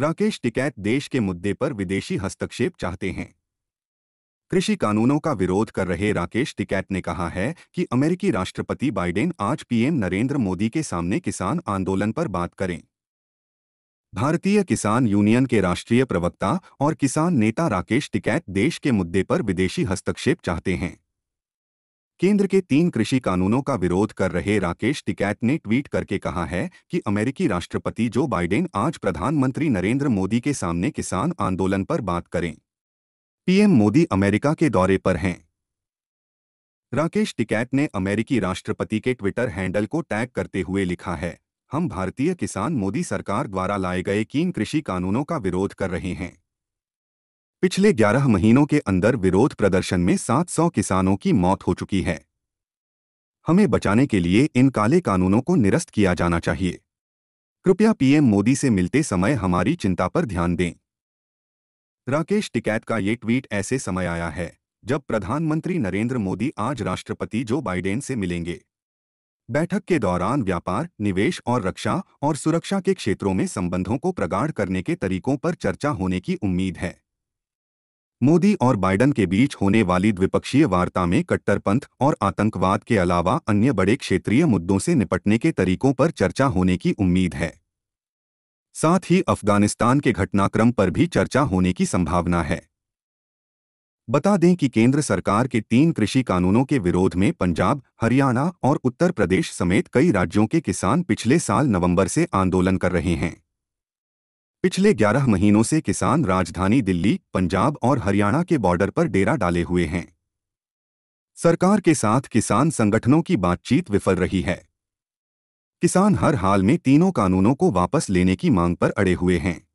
राकेश टिकैत देश के मुद्दे पर विदेशी हस्तक्षेप चाहते हैं कृषि कानूनों का विरोध कर रहे राकेश टिकैत ने कहा है कि अमेरिकी राष्ट्रपति बाइडेन आज पीएम नरेंद्र मोदी के सामने किसान आंदोलन पर बात करें भारतीय किसान यूनियन के राष्ट्रीय प्रवक्ता और किसान नेता राकेश टिकैत देश के मुद्दे पर विदेशी हस्तक्षेप चाहते हैं केंद्र के तीन कृषि कानूनों का विरोध कर रहे राकेश टिकैत ने ट्वीट करके कहा है कि अमेरिकी राष्ट्रपति जो बाइडेन आज प्रधानमंत्री नरेंद्र मोदी के सामने किसान आंदोलन पर बात करें पीएम मोदी अमेरिका के दौरे पर हैं राकेश टिकैत ने अमेरिकी राष्ट्रपति के ट्विटर हैंडल को टैग करते हुए लिखा है हम भारतीय किसान मोदी सरकार द्वारा लाए गए तीन कृषि कानूनों का विरोध कर रहे हैं पिछले 11 महीनों के अंदर विरोध प्रदर्शन में 700 किसानों की मौत हो चुकी है हमें बचाने के लिए इन काले कानूनों को निरस्त किया जाना चाहिए कृपया पीएम मोदी से मिलते समय हमारी चिंता पर ध्यान दें राकेश टिकैत का ये ट्वीट ऐसे समय आया है जब प्रधानमंत्री नरेंद्र मोदी आज राष्ट्रपति जो बाइडेन से मिलेंगे बैठक के दौरान व्यापार निवेश और रक्षा और सुरक्षा के क्षेत्रों में संबंधों को प्रगाढ़ करने के तरीकों पर चर्चा होने की उम्मीद है मोदी और बाइडन के बीच होने वाली द्विपक्षीय वार्ता में कट्टरपंथ और आतंकवाद के अलावा अन्य बड़े क्षेत्रीय मुद्दों से निपटने के तरीकों पर चर्चा होने की उम्मीद है साथ ही अफगानिस्तान के घटनाक्रम पर भी चर्चा होने की संभावना है बता दें कि केंद्र सरकार के तीन कृषि कानूनों के विरोध में पंजाब हरियाणा और उत्तर प्रदेश समेत कई राज्यों के किसान पिछले साल नवंबर से आंदोलन कर रहे हैं पिछले 11 महीनों से किसान राजधानी दिल्ली पंजाब और हरियाणा के बॉर्डर पर डेरा डाले हुए हैं सरकार के साथ किसान संगठनों की बातचीत विफल रही है किसान हर हाल में तीनों कानूनों को वापस लेने की मांग पर अड़े हुए हैं